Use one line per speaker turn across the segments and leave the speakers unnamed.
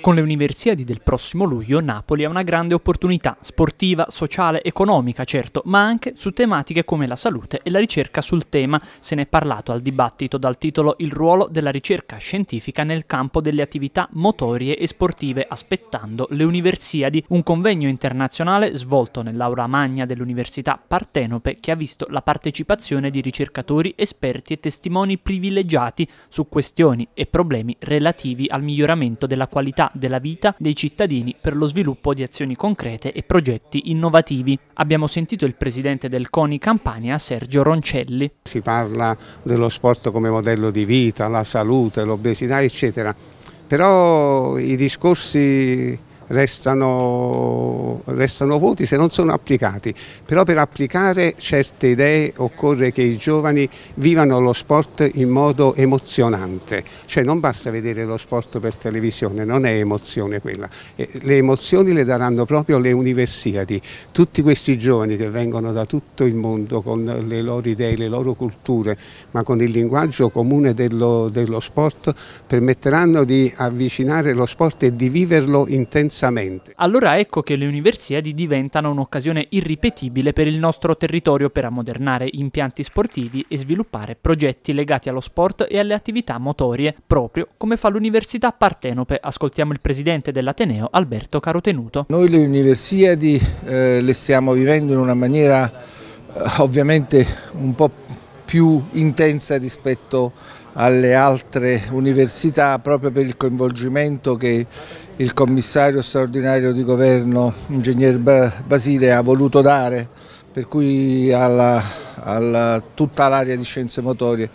Con le Universiadi del prossimo luglio Napoli ha una grande opportunità, sportiva, sociale, economica certo, ma anche su tematiche come la salute e la ricerca sul tema. Se ne è parlato al dibattito dal titolo Il ruolo della ricerca scientifica nel campo delle attività motorie e sportive, aspettando le Universiadi, un convegno internazionale svolto nell'aula magna dell'Università Partenope che ha visto la partecipazione di ricercatori, esperti e testimoni privilegiati su questioni e problemi relativi al miglioramento miglioramento della qualità della vita dei cittadini per lo sviluppo di azioni concrete e progetti innovativi. Abbiamo sentito il presidente del CONI Campania, Sergio Roncelli. Si
parla dello sport come modello di vita, la salute, l'obesità, eccetera, però i discorsi restano restano voti se non sono applicati, però per applicare certe idee occorre che i giovani vivano lo sport in modo emozionante, cioè non basta vedere lo sport per televisione, non è emozione quella, le emozioni le daranno proprio le universiadi, tutti questi giovani che vengono da tutto il mondo con le loro idee, le loro culture, ma con il linguaggio comune dello, dello sport permetteranno di avvicinare lo sport e di viverlo intensamente.
Allora ecco che le università Siedi diventano un'occasione irripetibile per il nostro territorio per ammodernare impianti sportivi e sviluppare progetti legati allo sport e alle attività motorie, proprio come fa l'Università Partenope. Ascoltiamo il presidente dell'Ateneo, Alberto Carotenuto.
Noi le Universiadi eh, le stiamo vivendo in una maniera eh, ovviamente un po' più intensa rispetto alle altre università proprio per il coinvolgimento che il commissario straordinario di governo, ingegner Basile, ha voluto dare per cui alla, alla tutta l'area di scienze motorie.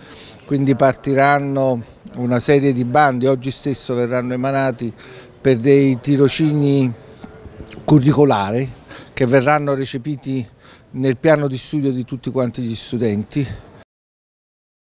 Quindi partiranno una serie di bandi, oggi stesso verranno emanati per dei tirocini curricolari che verranno recepiti nel piano di studio di tutti quanti gli studenti